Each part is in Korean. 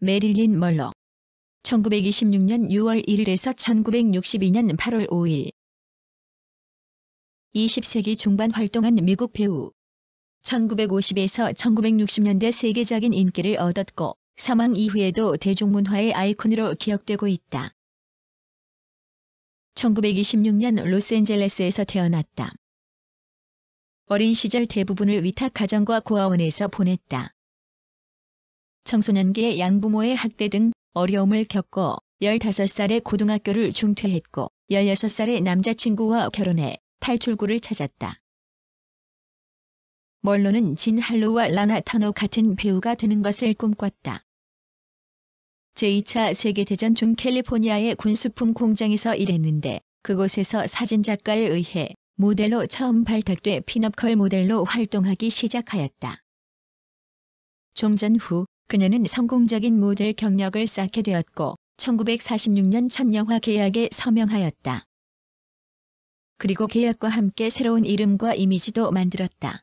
메릴린 멀러 1926년 6월 1일에서 1962년 8월 5일 20세기 중반 활동한 미국 배우 1950에서 1960년대 세계적인 인기를 얻었고 사망 이후에도 대중문화의 아이콘으로 기억되고 있다. 1926년 로스앤젤레스에서 태어났다. 어린 시절 대부분을 위탁 가정과 고아원에서 보냈다. 청소년기의 양부모의 학대 등 어려움을 겪고 15살에 고등학교를 중퇴했고 16살에 남자친구와 결혼해 탈출구를 찾았다. 멀로는 진 할로와 라나 타노 같은 배우가 되는 것을 꿈꿨다. 제2차 세계대전 중 캘리포니아의 군수품 공장에서 일했는데 그곳에서 사진작가에 의해 모델로 처음 발탁돼 피너컬 모델로 활동하기 시작하였다. 종전 후 그녀는 성공적인 모델 경력을 쌓게 되었고 1946년 첫 영화 계약에 서명하였다. 그리고 계약과 함께 새로운 이름과 이미지도 만들었다.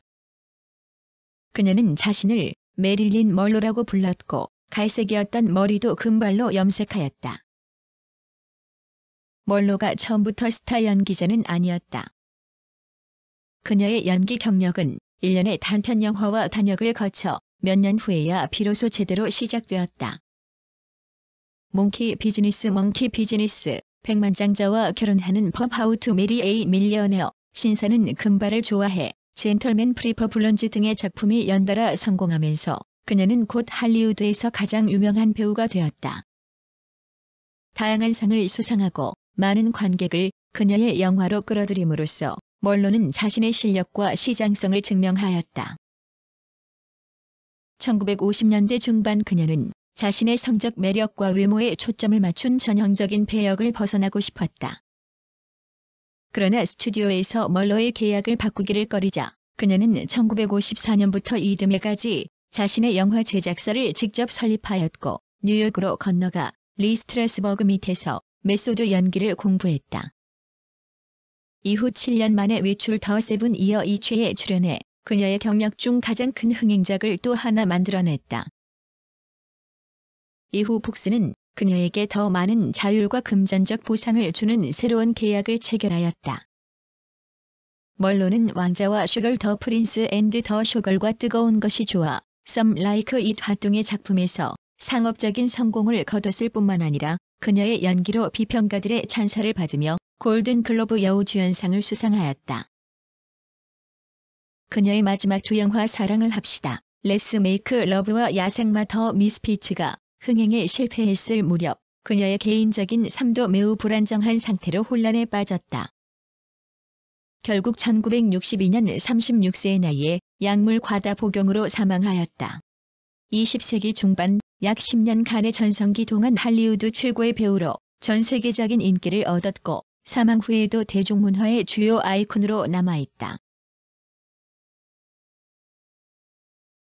그녀는 자신을 메릴린 멀로라고 불렀고 갈색이었던 머리도 금발로 염색하였다. 멀로가 처음부터 스타 연기자는 아니었다. 그녀의 연기 경력은 1년의 단편 영화와 단역을 거쳐 몇년 후에야 비로소 제대로 시작되었다. 몽키 비즈니스 몽키 비즈니스 백만장자와 결혼하는 펌하우투 메리 에이 밀리어네어 신사는 금발을 좋아해 젠털맨 프리퍼 블런즈 등의 작품이 연달아 성공하면서 그녀는 곧 할리우드에서 가장 유명한 배우가 되었다. 다양한 상을 수상하고 많은 관객을 그녀의 영화로 끌어들임으로써 멀로는 자신의 실력과 시장성을 증명하였다. 1950년대 중반 그녀는 자신의 성적 매력과 외모에 초점을 맞춘 전형적인 배역을 벗어나고 싶었다. 그러나 스튜디오에서 멀러의 계약을 바꾸기를 꺼리자 그녀는 1954년부터 이듬해까지 자신의 영화 제작사를 직접 설립하였고 뉴욕으로 건너가 리스트라스버그 밑에서 메소드 연기를 공부했다. 이후 7년 만에 외출 더 세븐 이어 2최에 출연해 그녀의 경력 중 가장 큰 흥행작을 또 하나 만들어냈다. 이후 복스는 그녀에게 더 많은 자율과 금전적 보상을 주는 새로운 계약을 체결하였다. 멀로는 왕자와 쇼걸 더 프린스 앤드 더 쇼걸과 뜨거운 것이 좋아 썸 라이크 잇 활동의 작품에서 상업적인 성공을 거뒀을 뿐만 아니라 그녀의 연기로 비평가들의 찬사를 받으며 골든 글로브 여우주연상을 수상하였다. 그녀의 마지막 두 영화 사랑을 합시다. 레스 메이크 러브와 야생마 더 미스피츠가 흥행에 실패했을 무렵 그녀의 개인적인 삶도 매우 불안정한 상태로 혼란에 빠졌다. 결국 1962년 36세의 나이에 약물 과다 복용으로 사망하였다. 20세기 중반 약 10년간의 전성기 동안 할리우드 최고의 배우로 전 세계적인 인기를 얻었고 사망 후에도 대중문화의 주요 아이콘으로 남아있다.